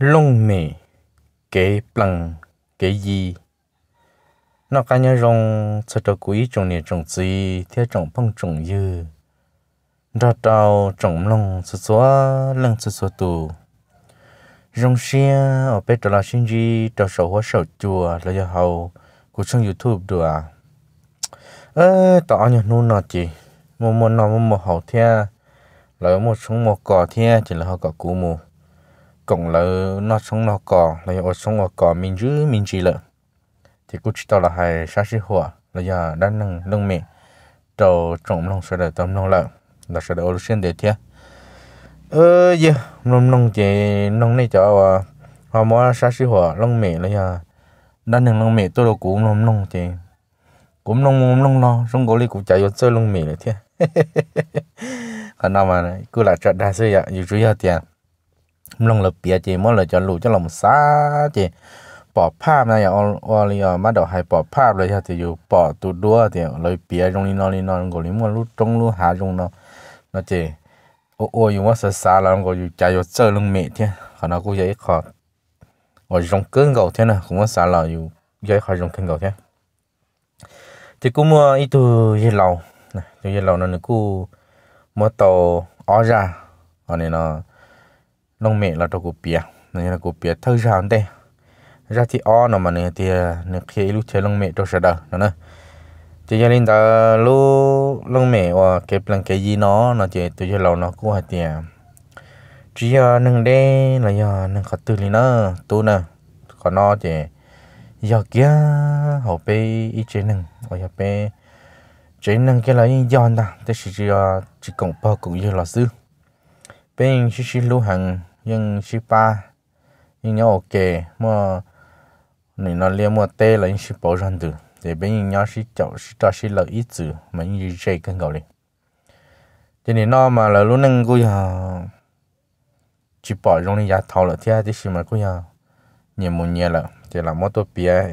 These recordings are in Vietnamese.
lông mì cái bằng cái gì nó cá nhân rong sẽ trở quý trồng này trồng gì theo trồng phong trồng dư ra trào trồng lông số số lông số số tù rong xe ở bên đó là sinh gì đó sầu hóa sầu chùa là do hầu của trong youtube được à ơ tỏ nhở nu nọ chị mua mua nọ mua một hậu theo lấy một xuống một cỏ theo chỉ là họ có cú mù cổng là nó sống nó cò là ở sống ở cò mình chứ mình chỉ là thì cũng chỉ tao là hay sát sĩ hòa là giờ đang nâng nâng mẹ trầu trộm nông sẽ đợi tâm nông lợn là sẽ được ô xin để thiệt ờ giờ nông nông chỉ nông này cho họ mua sát sĩ hòa nông mẹ là giờ đang nâng nông mẹ tôi đâu cũng nông nông chỉ cũng nông nông lo sống cổ ly cũng chạy vô chơi nông mẹ là thiệt khả năng mà cứ là trận đại sư vậy dù chú ý tiền lông là bìa chị mỗi là cho lù cho lòng xa chị bỏ pháp này ở ở li ở mắt đầu hay bỏ pháp rồi thì dù bỏ tụ đua thì lời bìa trong đi nó đi nó ngồi đi mua lúc trong lúc hạ trong nó nó ô ô dù mất sợ xa là ngồi dù chạy vô mẹ thế họ nó cũng dễ khó ở trong cơn gầu thế nào cũng mất xa là dù dễ khó trong cơn gầu thế thì cũng mua ít từ dây lầu này từ dây lầu nó mua tàu ó ra ở này nó nông mẹ là trâu cụ bia này là cụ bia thơ ra đây ra thì o nó mà này thì à, này khi lúc chơi nông mẹ trâu sờ đầu nó nè chỉ gia đình ta lúc nông mẹ và cái plan cái gì nó nó chỉ tự cho lâu nó cũng hay tiền chỉ giờ nâng đê là giờ nâng khát tư lý nó tu nè có nó chỉ giờ kia họ bé ít chế nâng ở giờ bé chế nâng cái là giờ ta thế chỉ chỉ cộng bao cũng như là sư bên chỉ chỉ lưu hàng nhưng ba, nhưng nhớ ok mà nên nó liên mua tê là những ship bảo rằng từ để bên nhau ship chậu ship cho ship lợi ít chữ mà những gì cần gọi đi cho nên nó mà là luôn nâng cái à, chỉ bỏ trong này giá thầu là thế thì xí mà cái à, nhiều một nhiều là thì là một tổ bia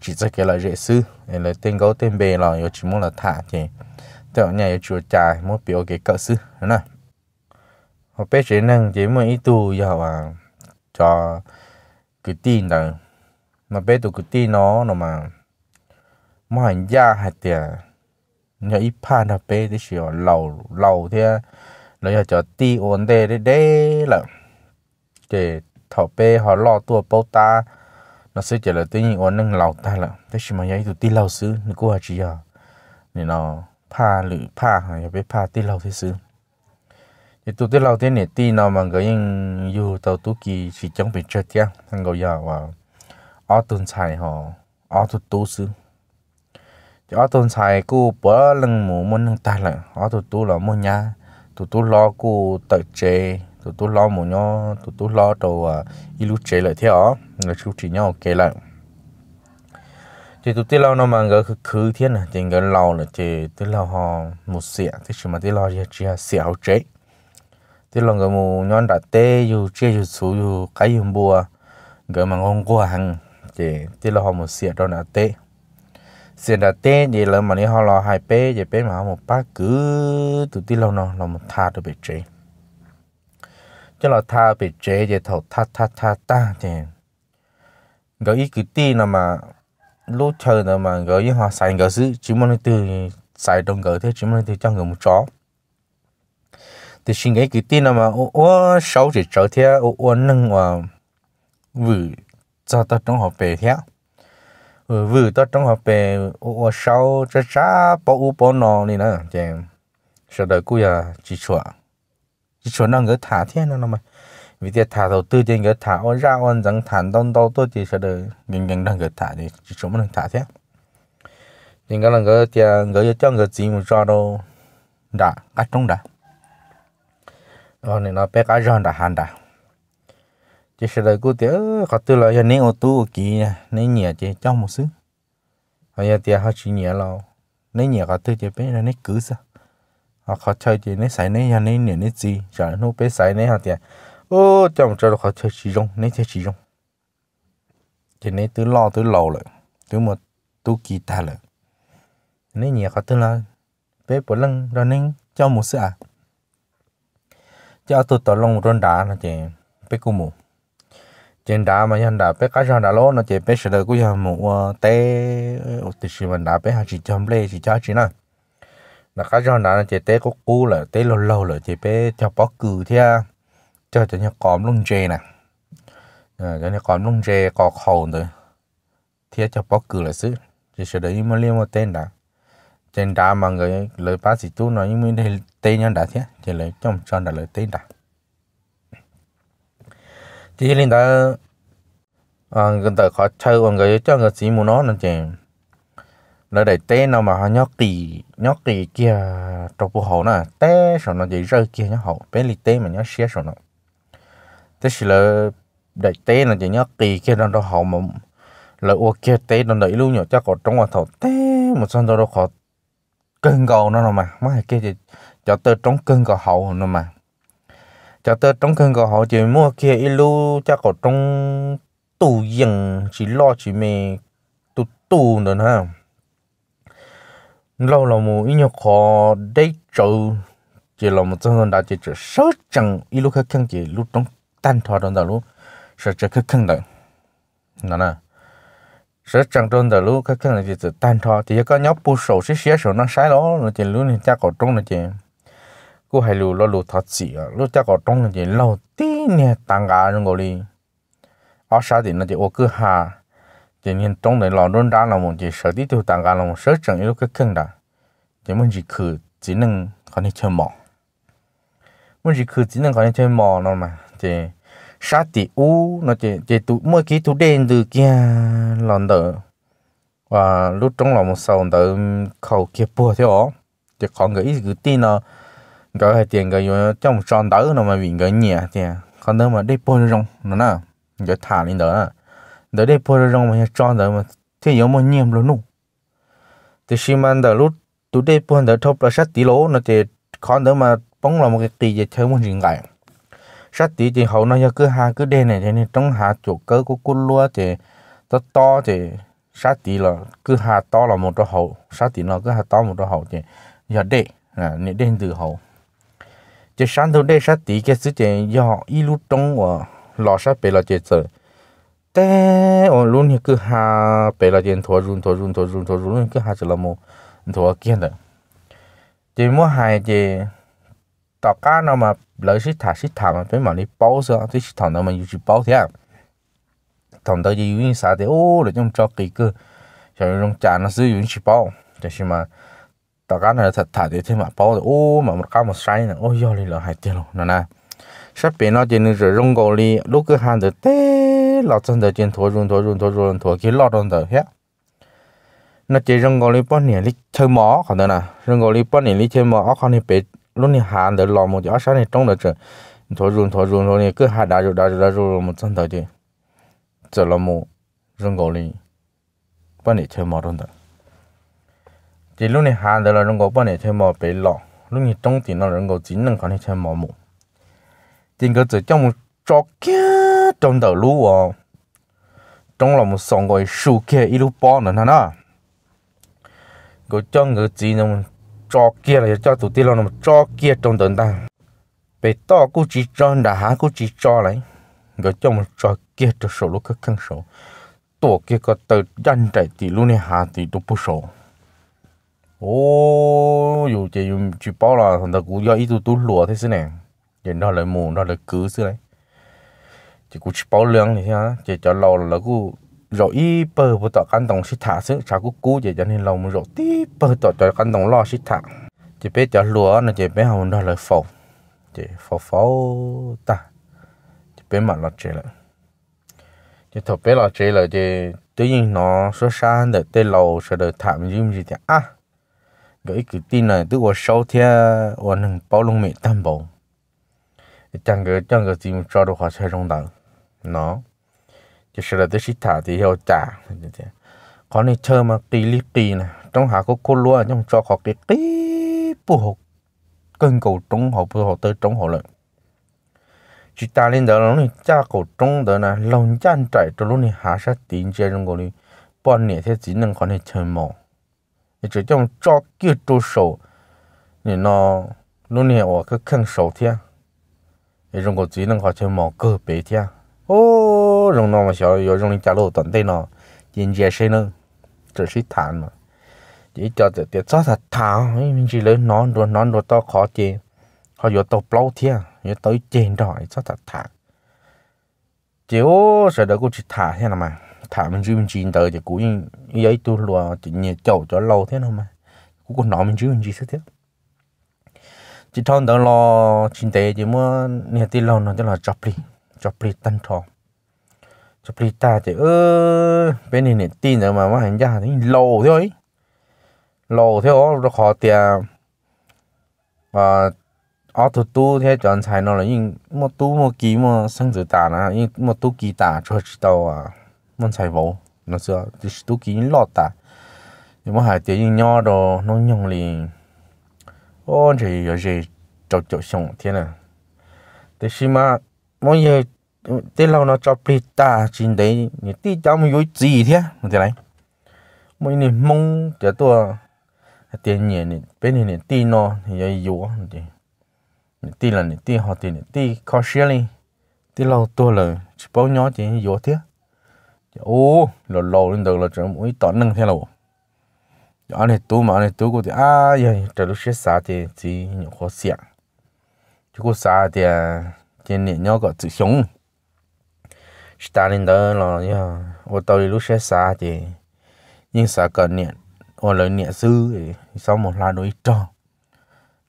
chỉ cho cái là dễ sư là tên gấu tên bề là chỉ muốn là thả thì tao nhà chủ trà một biểu cái cỡ sư đó nè mà bé trẻ năng chỉ mà ít tu giờ à cho cái tin đó mà bé tụ cái tin nó nó mà mà hành gia hạt tiền nhớ ít phan hạt bé thì chỉ lầu lầu thế nó giờ cho ti ổn đề đấy đấy là thọ bé họ lo tua bao ta nó sẽ chỉ là tự ổn năng lầu ta là thế mà nhớ tụ ti lầu xứ nó cũng là à nên nó pa lử pa hay bé pa ti lầu thế xứ thì tụi tôi lâu thế này tí nào mà người yên dù tàu tú kỳ chỉ chống bị chết tiếc thằng gọi già và ở tuần xài họ ở tụi tú sư thì ở tuần xài cô bữa lần mù muốn nâng ta lại ở tụi tú là mua nhá tụi tú lo cô tự chế tụi tú lo mù nhó tụi tú lo đồ à ít lúc chế lại theo người chú chỉ nhau kể lại thì tụi tôi lâu nó mà người cứ cứ thế này thì người lâu là thì tôi lâu họ một xịa thì chỉ mà tôi lo gì chỉ xịa hậu chế thì là người mù nhon đã tê dù chia dù số dù cái dù bùa người mà ngon qua hàng thì thì là họ một xịt đó đã tê xịt đã tê thì là mà đi họ lo hai pê thì pê mà họ một bát cứ tụi tí lâu nó là một tha được bị chế cho là tha bị chế thì thầu tha tha tha ta thì người ý cứ tí nào mà lúc chơi nào mà người họ sai người giữ chỉ muốn từ sai đồng người thế chỉ muốn từ cho người một chó thì xin cái cái tin mà ô ô sáu chỉ trở thế ô ô nâng và vừa cho ta trong học về thế ừ, vừa ta trong học về ô ô sáu cho cha bỏ u bỏ nọ này nè thì, sau đó cũng là chỉ chuẩn chỉ chuẩn năng cái thả thế nó mà vì thế thả đầu tư trên cái thả ô ra ôn rằng thả đông đâu tôi thì sau đó gần gần đang cái thả thì chỉ chuẩn năng thả thế nhưng cái là cái cái cái cho người chỉ một cho đâu đã cắt trong đã ờ nên nó bé cá giòn đã hàn đã chỉ sẽ đợi cô tiếc khó tư là giờ nếu tu kỳ nếu nhẹ chỉ trong một xứ họ giờ tiếc họ chỉ nhẹ là nếu nhẹ khó tư chỉ bé là nếu cứ sa họ khó chơi chỉ nếu sai nếu giờ nếu nhẹ nếu gì chả nó bé sai nếu họ tiếc ô trong cho khó chơi chỉ dùng nếu chơi chỉ dùng chỉ nếu tôi lo tôi lâu rồi tôi một tu kỳ ta rồi nếu nhẹ khó tư là bé bốn lưng đó nên trong một xứ à cho tụt tao lông run đá nó chị bé cú mù trên đá mà nhân đá bé cá răng đá lố nó chị bé sờ đời cú nhà mù ờ, té thì xí mình đá bé hàng chỉ chấm lê chỉ cho chị nè là cá răng đá nó chị té có cú là té lâu lâu là chị bé cho bó cừ thea cho cho nhà còm lông chê nè ờ, cho nhà còm lông chê cò khẩu rồi thea cho bó cừ là xứ chỉ sờ đời mà liên mà tên đá trên đá mà người lời bác sĩ chú nói những mình tê nhân đã thế chỉ lấy trong tròn đã lấy tê đã chỉ lên đó à gần tới khó chơi còn người cho người sĩ muốn nó nó chỉ là để tê nào mà nhóc kỳ nhóc kỳ kia trong bộ hậu nè tê rồi nó chỉ rơi kia nhóc hậu bên lì tê mà nhóc xé rồi nó thế chỉ là để tê là chỉ nhóc kỳ kia đang trong hậu mà là ok tê đang đợi luôn nhỏ chắc còn trong ngoài thầu tê một sân đó đâu khó cân cầu nó rồi mà mấy cái kia cho tơ trống cưng của hậu nữa mà cho tơ trống cưng của hậu chỉ mua kia ilu cho có trong tù dừng chỉ lo chỉ mì tù tù nữa ha lâu là một ít nhiều khó đấy trừ chỉ là một trong đó chỉ chỉ sớ chẳng ilu khác khăn chỉ lúc trong tan thoa trong đó lúc sớ chỉ khác khăn đấy nè nè sớ chẳng trong đó lúc khác khăn là chỉ tan thoa thì có nhóc bu sầu xí xía sầu nó sai đó là chỉ lúc này cha có trong là chỉ cô hay lưu lo lưu thật chỉ à lúc chắc có trong là gì lâu tí nè tăng gà rồi đi ở xã thì nó chỉ ô cứ hà thì nhìn trong này lo đôn ra là một chỉ sợ tí tiêu tăng gà là một sợ chẳng yêu cái kinh đó, thì mình chỉ khử chỉ năng có thể chơi mỏ muốn chỉ khử chỉ năng có thể chơi mỏ nó mà thì xã thì u nó chỉ chỉ tụ mỗi khi tụ đen từ kia lòn đỡ và lúc trong là một sầu đỡ khẩu kia bùa thế ó chỉ còn cái ý cứ tin là cái hai tiền cái vô trong tròn tới nó mà bị cái nhẹ thì còn đó mà để bôi rong nó nè cái thả lên đó đó để bôi rong mà tròn tới mà thì giống mà nhiem luôn nụ thì khi mà đó lúc tụi để bôi đó thóc là sát tí lỗ nó thì còn đó mà bóng là một cái kỳ gì theo một chuyện gãy sát tí thì hậu nó do cứ hà cứ đen này cho nên trong hà chỗ cớ của cún lúa thì to to thì sát tí là cứ hà to là một chỗ hậu sát tí nó cứ hà to một chỗ hậu thì giờ đệ à nên từ hậu chỉ sáng đầu đây sát cái sự kiện do ít lúc trong lò sát bể là chết rồi thế ở luôn thì cứ hà bể là chuyện thua run thua run thua run thua run cứ hà chỉ là thua kia đấy chỉ mua hai chỉ tao cá nó mà lấy xích thả xích thả mà phải mà đi bao giờ thì xích thằng đó mà chỉ bao thế thằng đó chỉ dùng xả thì ô là trong cho kỳ cơ cho trong trà nó sử dụng chỉ bao cho nên mà ต่การนั้นถัดถัดที่มาป้อโอ้มามันก้าวมาใช้นะโอ้ยอลีเหรอหายเตี้ยลงนะนะสับเปลี่ยนเราจะนึกถึงกอลีลูกก็หันเดเต้เราจนเดจินทัวรุนทัวรุนทัวรุนทัวกินลอดนเดเฮ้ย那这人工里半年里吃毛可能呢，人工里半年里吃毛，我看你别弄你喊的老母就二三年种的这，你拖住拖住拖你更喊大住大住大住我们真的的，这老母人工里半年吃毛种的。thì lúc này hàng đó là rong gò bao này chơi mò bể lọ lúc này trong tiền nó rong gò chỉ năm còn chơi mò mù tiền cái chỉ trong một trò kia trong đầu lũ à trong là một sòng gọi sù kia ít lũ bao nữa nè cái trong cái chỉ nó một kia là cho tụi tiền nó một trò kia trong đầu ta bể to cũng chỉ cho đã há cũng chỉ cho lại cái trong một trò kia cho số lúc cái khăn số tổ kia có tờ dân chạy thì lúc này hà thì đúng bút số ô dù chỉ dùng chỉ bao là thằng ta cũng ít tu tu lúa thế này nhìn đó là mù đó là cứ thế này chỉ cũng chỉ bao lượng thì ha chỉ cho là cũng ít bờ bờ tọt căn đồng xịt chả cũng cú chỉ cho nên lâu mình rồi tí bờ tọt cho căn đồng chỉ biết cho lúa là chỉ biết hồng đó là phổ chỉ phổ phổ ta chỉ biết mặt là chỉ chỉ thọ biết là chỉ là chỉ tự nhiên nó số sáng để tên lâu sẽ được thả mình dùng gì thì cái cái tin này tức là sau thế là nâng bao lông mẹ tam bộ chẳng cái chẳng cái gì mà cho đồ hóa chơi trong đó nó chỉ là tới sĩ thả thì hiểu trả có này chơi mà kỳ lý kỳ nè trong hạ có cô lúa trong cho họ cái kỳ, bù hộp cân cầu trung họ bù họ tới trung họ lợn chỉ ta lên đó nó này cha cầu trung đó nè lòng chan trải cho lúc này hạ sát tiền chơi trong cái này bọn này thế chỉ năng có này chơi mỏ 你只用抓举住手，你那 lúc này ở cái khăn sầu thế, cái rong có chỉ năng họ chơi mò cơ bể ô rong nó mà sợ rồi rong lên trả lô tận nó nhìn dễ xe nữa, chỉ sĩ thản mà, chỉ cho tự tiệt cho thật thảo, mình chỉ lấy nón đồ nón đồ to khó chơi, họ vô tàu plau thế, vô tới trên rồi cho thật thả, chỉ ô sợ đỡ cô chỉ thả thế nào mà thả mình chứ mình chín tới thì cú ấy tôi lùa chỉ nhẹ chậu cho lâu thế nào mà cú còn nói mình chứ mình chỉ sẽ tiếp chỉ thon đó lo chín tới chỉ muốn nhẹ tí lâu nó tức là chọc đi chọc đi tân thọ chọc đi ta thì ơ bên này này tin rồi mà mà hành ra thì lâu thế ấy lâu thế đó nó khó tiền và ở tu tu thế chọn xài nó là nhưng mà tu mà kí mà sang dự tả là nhưng mà tu kí tả cho chỉ đâu à มันใส่บ่นั่นสิดิสตุกินหลอดตา nhưng mà hai tiếng nhỏ đó nó nhung liền ô thì giờ gì chọc chọc xong thế nè thế khi mà mọi người thế lâu nó cho bị ta trên đấy thì tí cháu mình vui gì thế thế này mọi người mong cho tôi tiền nhẹ này bên này tí nó thì giờ yếu thì tí là tí họ thì tí khó xíu đi tí lâu tôi là chỉ bao nhỏ thì yếu thế ô lò lò lên đầu là chẳng mỗi tỏ nâng thế nào anh này tú mà anh này tú cô thì à giờ trở lúc xếp xa thì chỉ nhỏ khó xịa chứ cô xa thì à, trên nền nhau có chữ sống ta lên đó là nhá ô tàu đi lúc xếp xa thì nhưng xa cần nền ô lời nền sư sau một là đối trò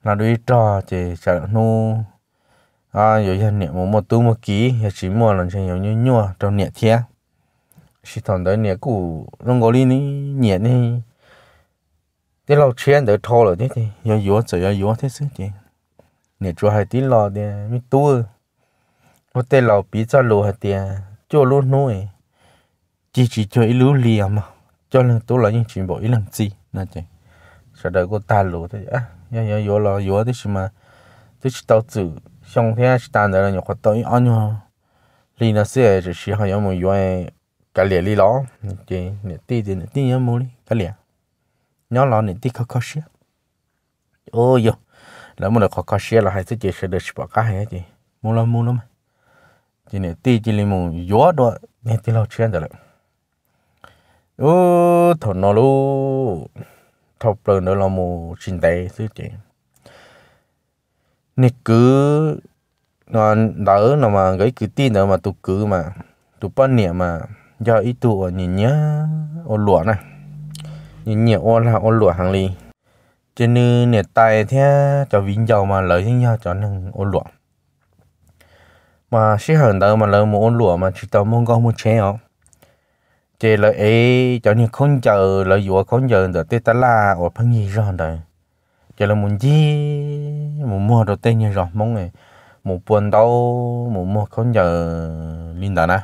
là đối trò thì chả nô à giờ nền một một tú một ký chỉ mua là chỉ nhiều nhiều trong nền thiệt 系统的年古，弄个哩呢年呢，啲老钱都拖了啲啲，要药就要药啲事啲，你主还啲老啲咪多，我啲老比在路下啲，做路 noi，只只做一路ลี้嘛，cho nên tôi là những chuyện bộ ý làm gì nè chị sợ đời cô ta lù thế à nhớ nhớ yếu lo yếu thế mà tôi chỉ tao chữ xong thế chỉ tàn đời là nhiều hoạt động ít ăn nhau lì nó sẽ chỉ chỉ hay một yếu cái lìa li ló chị nè ti thì nè ti nhớ mua đi cái lìa nhớ ló nè ti khó khó xía ôi yo lỡ mua được khó khó xía là hai thứ chị sẽ được bỏ cá hay chị mua lắm mua lắm chị nè ti chị li mua gió đó nè ti lo chuyện rồi ô thằng nó lu thọc lời nữa là mua xin tay thứ chị nè cứ nó đỡ nó mà cái cứ tin nữa mà tụ cứ mà tụ bắn nè mà giờ ít tụ nhìn nhá ô lụa này nhìn nhiều ô là ô lụa hàng lì trên nư nè tay thế cho vinh dầu mà lấy nhau cho nên ô lụa mà sĩ hờn đâu mà lấy một ô lụa mà chỉ tao muốn có một chế không chế là ấy cho nên không chờ là dù không chờ được tết ta la ở phân gì rồi đấy chế là muốn gì muốn mua đồ tết như rồi mong này một buồn đâu muốn mua không chờ linh đàn à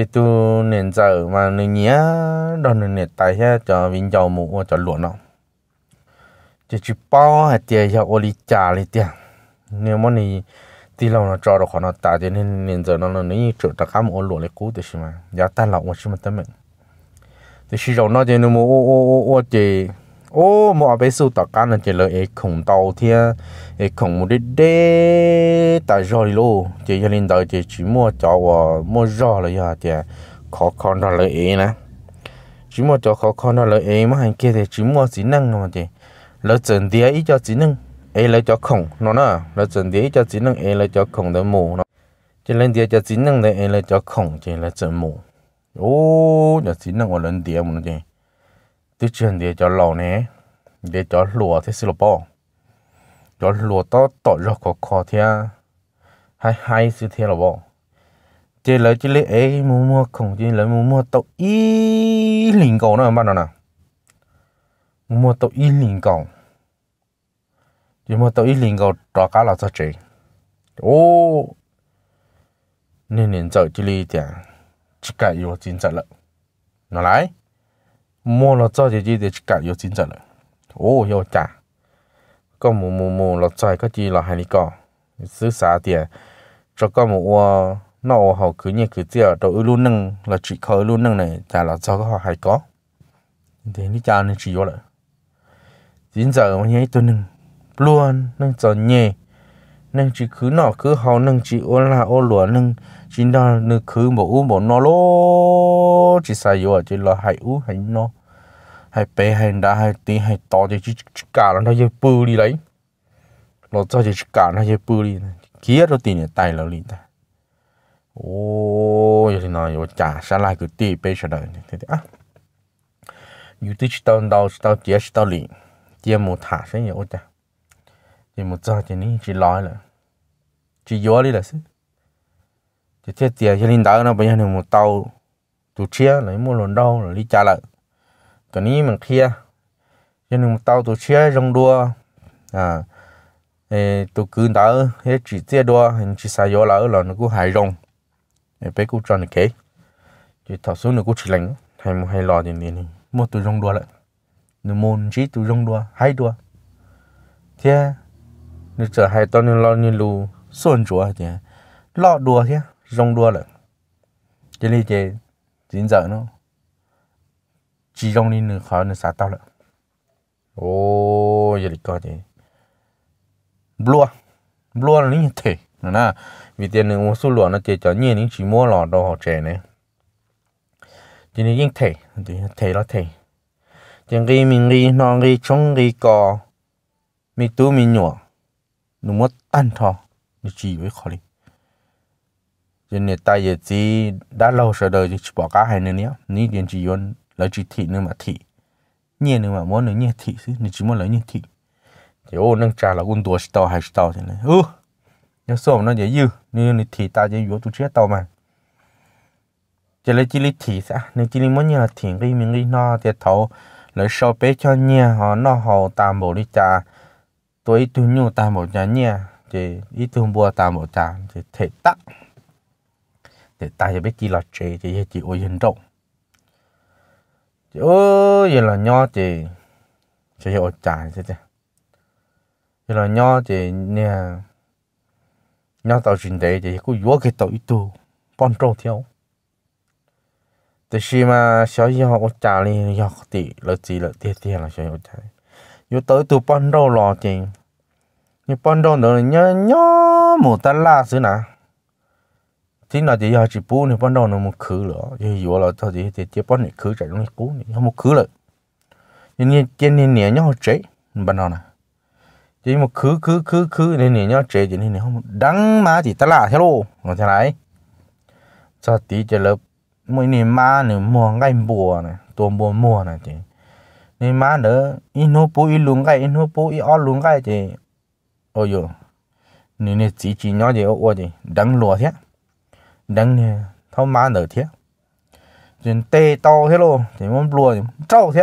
chỉ tu nền giờ mà nền nhía đó nền nền tài ha cho vinh giàu mù cho lụa nó chỉ chỉ bao hay tiền cho ô li trà li tiền nếu mà nì tí lâu nó cho được khoảng nó tài cho nên nền giờ nó là nấy chỗ ta khám ô lụa lấy cú thì xí mà giá tan lọc mà xí mà tới mình thì xí rồi nó chỉ nó mua ô ô ô ô chỉ ô mà bé su tạc căn là là khổng tàu thia khổng một đít đê tại rồi lô chỉ gia đình đời chỉ chỉ mua cho và ờ, mua rò là giờ thì khó khăn đó là ấy nè chỉ mua cho khó khăn đó là ấy mà hàng kia thì chỉ mua chỉ năng mà thì lỡ chuẩn tía ít cho chỉ năng ấy lấy cho khổng nó nè lỡ chuẩn tía cho chỉ năng ấy lấy cho khổng để mù chỉ lên tía cho chỉ năng để lấy cho khổng chỉ là chuẩn mù ô cho chỉ năng ở lên tía mà nó tôi chuyển đi cho lò nè để cho lùa thế xí lò bò cho lùa to tỏ ra khó khó thế à. hay hay xí thế lò bò chỉ lấy chỉ lấy ấy mua mua không chỉ lấy mua mua tàu y linh cầu nó bạn nào nào mua tàu y linh cầu chỉ mua tàu y linh cầu trò cá là cho chị ô nên nên giờ chỉ lấy tiền à. chỉ cái yêu chính trả lợi nó lại mua là cho chỉ để cả yêu chính trận rồi ô yêu cả có mù mù mù là cái gì là hai lý co xứ xã tiền cho có mù nó ô hậu như cứ tiêu đầu lưu nâng là chỉ khởi lưu nâng này chả là cho cái họ hai có thì lý nên chỉ vô lại chính giờ mà tôi nâng luôn nâng cho nhẹ nâng chỉ cứ nọ cứ hậu nâng chỉ ô la ô lúa nâng chỉ đó nâng cứ bộ u bộ nó lô chỉ sai vô chỉ là hai u hai nó hay bé hay đá hay tí hay to thì chỉ cả nó chơi bự đi đấy nó cho chỉ cả nó chơi bự đi kia nó tiền tay là liền ta ô giờ thì nói rồi trả xa lại cứ tì bé sao đấy thế thế à như tí tao đâu tao chia tao liền chia một thả sẽ nhiều cha thì một giờ thì ní chỉ nói là chỉ gió đi là xí chỉ thế tiền cho linh đỡ nó bây giờ thì một tàu tụt chia lấy một lần đâu là đi trả lại cái ní mình kia nhưng mình tao tổ chia rong đua à ê tổ cứ đỡ hết chỉ chia đua hình chỉ xài gió lỡ là nó cũng hài rong ê bé cũng cho nó kế chỉ thảo số nó cũng chỉ lạnh hay một hay lò thì mình một tụ rong đua lại nó môn chỉ tụ rong đua hay đua thế nó trở hai tao nên lo nên lù xuân chúa thì lo đua thế rong đua lại cho nên thì chính dở nó chỉ trong đi nữa khó nữa sao tao lợ ô giờ đi coi gì blua blua là những thể nữa na vì tiền nữa một số lúa nó chỉ cho nhiên những chỉ mua lò đồ họ trẻ này chỉ nên những thể thì thể là thể chẳng cái mình đi non đi chống đi cò mi tu mi nhỏ nó mất tan thò, nó chỉ với khó đi cho nên ta giờ chỉ đã lâu rồi đời chỉ bỏ cả hai nữa nhé ní tiền chỉ yon lấy chỉ thị nữa mà thị nhẹ nữa mà muốn nữa nhẹ thị chứ nên chỉ muốn lấy nhẹ thị thì ô nâng trà là quân tuổi tàu hay tàu thế này ừ nhớ sổ nó dễ dư nên thì ta dễ dụ tụi chết tàu mà chỉ lấy chỉ lấy thị sao nên chỉ lấy món nhẹ là thị cái mình cái nó thì thầu lấy sau bé cho nhẹ họ nó họ tạm bộ đi trà tôi tôi nhu tạm bộ nhà nhẹ thì ít tôi mua tạm bộ trà thì thể tắc thì ta sẽ biết chỉ là chế thì chỉ ôi hình rộng chị ơi vậy là nho chị chị hiểu trái chứ chứ vậy là nho chị nè nho tàu chuyện đấy chị cứ vua cái tàu ít tu bón trâu theo thì khi mà sau khi họ trả đi họ tỷ là gì là tiền tiền là xóa họ trả yo tới tu bón trâu lo chị như bón trâu nữa nhớ nhớ một ta la xứ nào thì là chỉ giờ chỉ bố này ban đầu nó một khứ nữa thì vừa là thôi thì thì chỉ bắt này khứ chạy nó bố này không một khứ rồi nên nên trên nên nhẹ nhau chạy ban đầu này chỉ một khứ khứ khứ khứ nên này nhau chạy chỉ này không đắng má chỉ ta là thế luôn nó thế này cho tí chỉ là mỗi niệm má nữa mua ngay bùa này tuần bùa mua này chỉ nên má nữa in nó bố in luôn cái in nó bố in ó luôn cái chỉ ôi giời, nên này chỉ chỉ nhau chỉ ô ô chỉ đắng lúa thế 人呢，他妈哪天，人带刀去喽，怎么落怎么照去，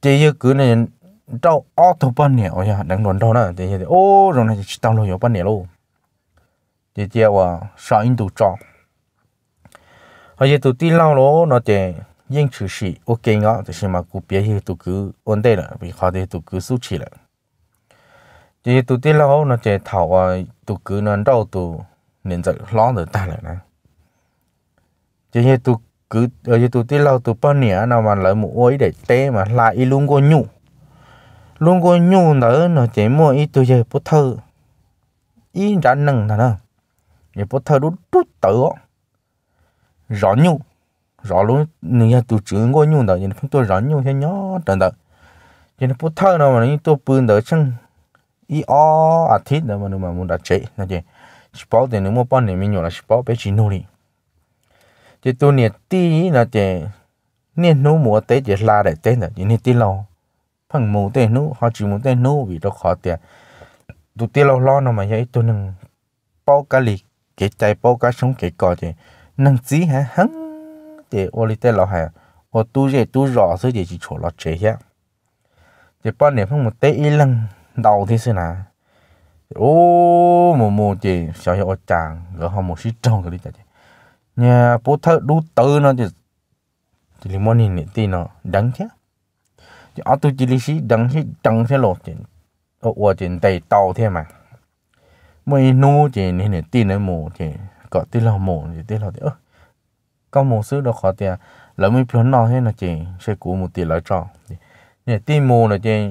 这些个呢照奥特半年，哎呀，人乱照呢，这些的哦，然后就去当了有半年喽，这些哇上印度照，而且都地老喽那点。nhưng chỉ sự ok ngã thì xem mà cụ bé thì tụ cứ ổn định là vì khó thì tụ cứ suốt chỉ là thì tụ tiên lâu nó chạy thảo à tụ cứ nó đau tụ nên dạy lo rồi ta lại nè chứ như tôi cứ ở ờ, như tôi tí lâu tôi bao nhiêu nào mà lấy một ối để té mà lại luôn có nhụ luôn có nhụ nữa nó chỉ mua ít tôi giờ bút thơ ít ra nâng thằng nào giờ bút thơ đút đút tự rõ nhụ rõ luôn nên tôi chữ có nhụ nữa nên chúng tôi rõ nhụ thế nhó trận đó nên bút thơ nào mà tôi bươn đỡ chăng ít o à thít nữa mà nó mà muốn đặt chế là gì sport thì nếu mà bọn này mình nhớ là sport bé chỉ nô đi thì tôi nhớ là thì nhớ nô mùa tết thì la để tết là chỉ nhớ tí lâu phần tết nô họ chỉ mùa tết nô vì nó khó tiền tôi tí lâu nó mà vậy tôi nâng bao cái lì cái chạy bao cái sống cái cò thì nâng gì hả hắn thì tết lâu hả ô tu gì tu rõ thì chỉ chỗ lo chế hết thì bọn này phần tết ít lần thì thế nào ô mồ mồ chị sợ hiệu chàng gỡ họ một xí trông cái đi chả chị nhà bố thợ đu tơ nó chị chị lấy món này tí nó đắng thế chị ở tôi chỉ lấy xí đắng xí đắng thế lột chị ở ở chị tay tàu thế mà mấy nô chị nên này tí nó mồ chị có tí là mồ chị tí là thế ơ có mồ xứ đâu khó tiền là mấy phiếu nó thế là chị sẽ cố một tí lại cho nè tí mồ là chị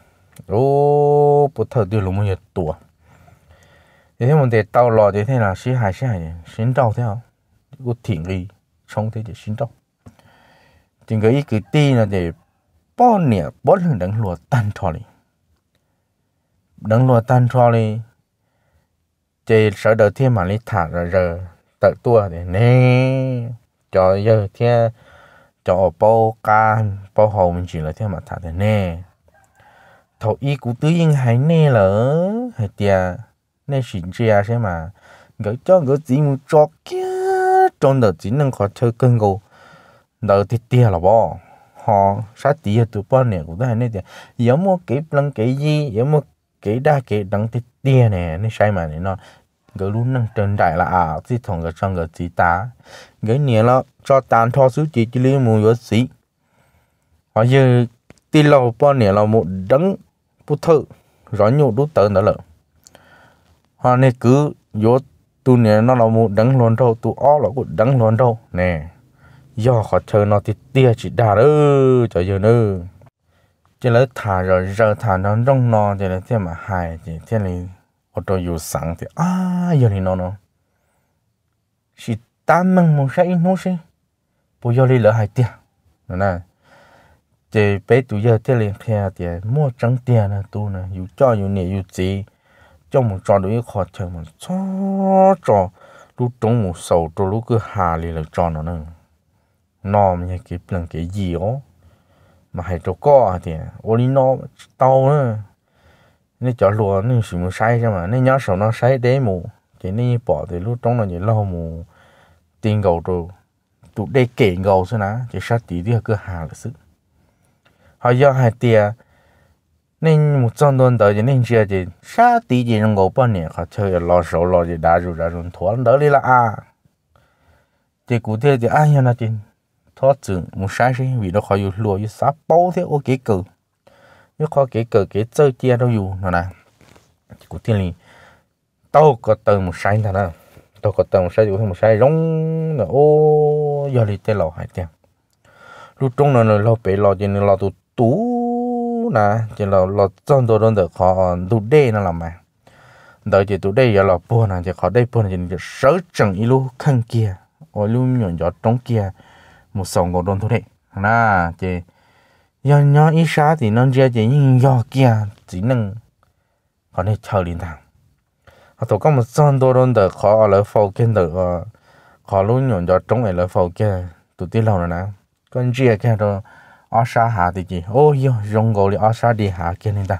ô bố thở tiêu lùm một tuổi thế thế mình để tao lò thế thế là xí hải xí hải xin trâu thế không có thiện đi, xong thế thì xin trâu thì cái ý cái ti là để bao nè bao lần đằng lùa tan thò đi đằng lùa tan thò đi thì sợ đầu tiên mà đi thả ra giờ tự tua để nè cho giờ thế cho bao can bao hồ mình chỉ là thế mà thả thế nè thầu y của tứ yên hãy nè lỡ hả tìa nè xịn chia xem mà gỡ cho gỡ chỉ một cho kia trong đầu chỉ nâng khó chơi cân gồ đầu thì tìa là bỏ họ sát tìa tụi bao nè cũng thấy nè tìa yếu mua cái lăng cái gì yếu mua cái đa cái đăng thì tìa nè nè sai mà nè nó gỡ luôn nâng trần đại là à thì thằng gỡ trong gỡ chỉ ta gỡ nhẹ là cho tàn thọ số chỉ chỉ liên mua gỡ sĩ họ giờ tin lâu bao nè là một đấng bút thơ rõ nhiều đút tờ nữa lợ họ nên cứ vô tu nè nó là một đắng luôn đâu tu ó là cũng đắng luôn đâu nè do họ chờ nó thì tia chỉ đà đó cho giờ nữa chỉ lấy thả rồi giờ thả nó trong nó thì lấy thêm mà hài thì thế này ô tô dù sẵn thì à giờ thì nó nó chỉ tám măng một sai nó sẽ bây giờ đi lỡ hai tia nè thì bé tụi giờ thế liền kia thì mua trắng tiền là tu nè dù cho dù nè dù gì cho một trò đối khó chơi một cho trò lúc trống một sầu trò lúc cứ hà liền là trò nó nè nó như cái lần cái gì ó mà hay trò co thì ô đi nó tàu nữa nên cho lúa nên sử dụng sai cho mà nên nhớ sầu nó sai đấy mù chỉ nên bỏ thì lúc trống nó chỉ lâu mù tiền gầu trù tụi đây kể gầu thôi nè chỉ sát tí thì cứ hà là sức họ do hai tia nên một trong đơn tới thì nên chia thì xa tí gì nó ngộ bao nhiêu họ chơi lo sầu lo gì đã rồi đã rồi thua đỡ đi là à thì cụ thể thì ai nhau là thì thua chừng một sáng sinh vì nó khó yêu lúa, yêu sáp bao thế ô kế cử nếu khó kế cử kế chơi chia đâu dù nó nè cụ thể là tao có từ một sáng thằng nào tao có từ một sáng thì một sáng rong là ô giờ đi tới lò hai tiếng lúc trong nó nó lo bể lo gì nó lo tụt tú nè chỉ là là trong đồ đơn được họ đủ đê nó làm mà đợi chỉ đủ đê giờ là buồn nè chỉ họ đê buồn chỉ chỉ sáu chừng ít lúc khăn kia ở luôn nhọn gió trống kia một sòng còn đơn thôi đấy nè chỉ giờ nhỏ ít sáng thì nó chỉ chỉ những gió kia chỉ năng họ để chờ đến thằng họ tổ có một trong đồ đơn được họ ở phòng kia được họ luôn nhọn gió trong ở phòng kia tụi tí lâu rồi nè con chia cái đó ở xa hà thì gì ô yo dùng gọi ở xa đi hà kia nên ta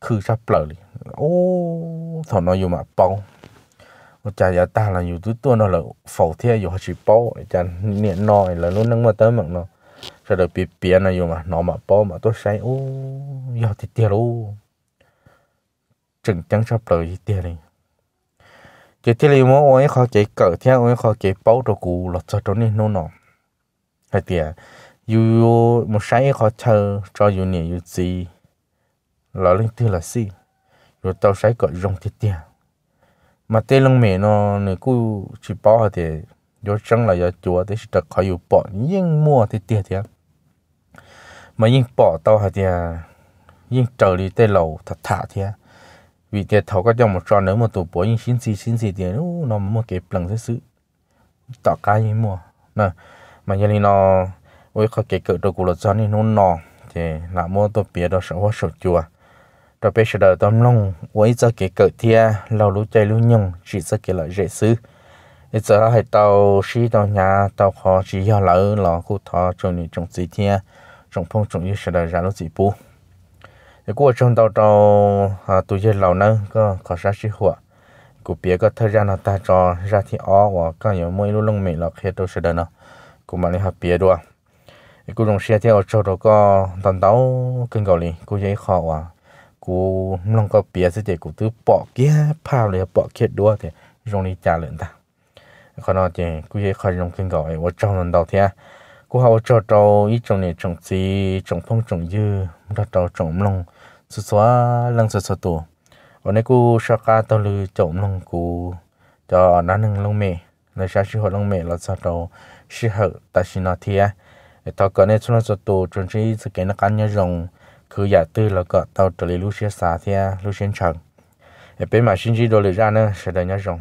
cứ sắp lỡ đi ô thọ nó yêu mà bao một chả giờ ta là dù tụi tôi nó là phẫu thiết yêu họ chỉ bao chả niệm nói là luôn nâng mà tới mặt nó rồi được bị bia nó yêu mà nó mà bao mà tôi say ô oh, yo thì tiền luôn chừng chẳng sắp lỡ thì tiền đi chỉ thế là mỗi ông ấy khó chạy cỡ theo ông ấy khó chạy bao đồ cụ lọt cho trốn đi nô nọ hay tiền dù một sáng khó thơ cho dù nè dù gì là lên tư là gì dù tao sáng gọi rong thiết tiền mà tê lông mẹ nó nè cứ chỉ bỏ thì dù chẳng là dù chúa thì sẽ khỏi dù bỏ nhưng mua thì tiền thì mà nhưng bỏ tao thì nhưng cho đi tê lầu thật thả thì vì tiền thầu có trong một tròn nữa mà tủ bỏ nhưng xin gì xin gì thì nó mua cái lần thế sự tao cái mua nè mà như này nó với khắc kể cỡ đồ của lợn gián nên nó thì là mua tôi bia đồ sợ hoa sợ chùa đó bây giờ đời tâm lòng với giờ kể cỡ thia lâu lú chơi lú nhung chỉ giờ kể lại dễ xứ bây giờ hai tàu xí tàu nhà tàu kho chỉ hiểu lỡ là khu thọ trong những trong gì thia trong phong trong những sự đời ra lũ gì bu thì qua trong tàu tàu à tụi chơi lâu nữa có khó sát xí hoa cụ bia có thời gian là ta cho ra thì ó và có nhiều mấy lũ lông mì là khi tôi sẽ đời nó cụ mà lấy hạt bia đua cô đồng xe theo cho đó có tần đấu cân cầu liền cô giấy khó à cô nông có bia sẽ chạy cô tứ bỏ kia pha lại bỏ kia đua thì rồi đi trả lợn ta còn nói thì cô giấy khó rong cân cầu ấy ở trong lần đầu thì cô học cho trâu ít trong này trồng gì trồng phong trồng dư đó trâu trồng nông, số số lăng số số tổ ở đây cô sao cả tao lư trồng nông cô cho nó nâng long mẹ là sao sư họ long mẹ là sao trâu sư hậu ta xin nói thì á tao có nên chúng nó tổ chuẩn trí sự kiện nó cá cứ giả tư là có tao trở lại lúc xe xả thì lúc bên mà xin chỉ đồ lấy ra nữa sẽ đợi nhớ